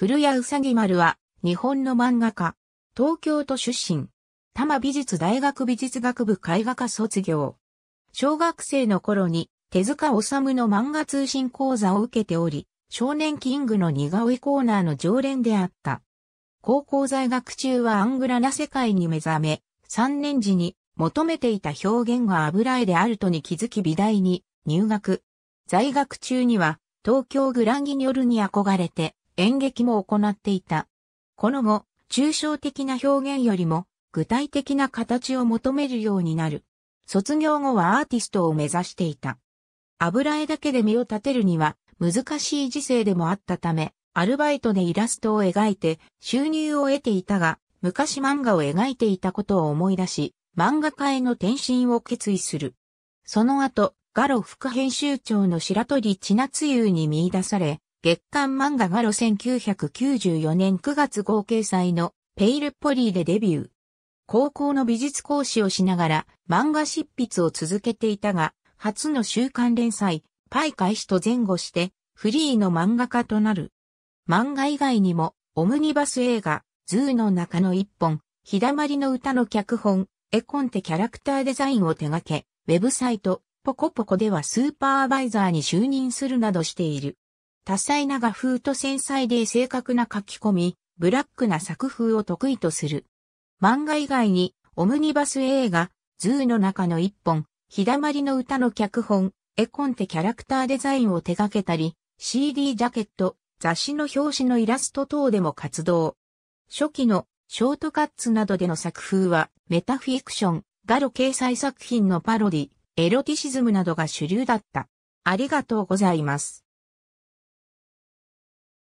古谷うさぎ丸は、日本の漫画家、東京都出身、多摩美術大学美術学部絵画科卒業。小学生の頃に、手塚治虫の漫画通信講座を受けており、少年キングの似顔絵コーナーの常連であった。高校在学中はアングラな世界に目覚め、3年時に求めていた表現が油絵であるとに気づき美大に入学。在学中には東京グランギニョルに憧れて演劇も行っていた。この後、抽象的な表現よりも具体的な形を求めるようになる。卒業後はアーティストを目指していた。油絵だけで身を立てるには難しい時世でもあったため、アルバイトでイラストを描いて収入を得ていたが、昔漫画を描いていたことを思い出し、漫画家への転身を決意する。その後、ガロ副編集長の白鳥千夏優に見出され、月刊漫画ガロ1994年9月号掲載のペイルポリーでデビュー。高校の美術講師をしながら漫画執筆を続けていたが、初の週刊連載、パイ開始と前後して、フリーの漫画家となる。漫画以外にも、オムニバス映画、ズーの中の一本、日だまりの歌の脚本、絵コンテキャラクターデザインを手掛け、ウェブサイト、ポコポコではスーパーアバイザーに就任するなどしている。多彩な画風と繊細で正確な書き込み、ブラックな作風を得意とする。漫画以外に、オムニバス映画、ズーの中の一本、日だまりの歌の脚本、絵コンテキャラクターデザインを手掛けたり、CD ジャケット、雑誌の表紙のイラスト等でも活動。初期のショートカッツなどでの作風は、メタフィクション、ガロ掲載作品のパロディ、エロティシズムなどが主流だった。ありがとうございます。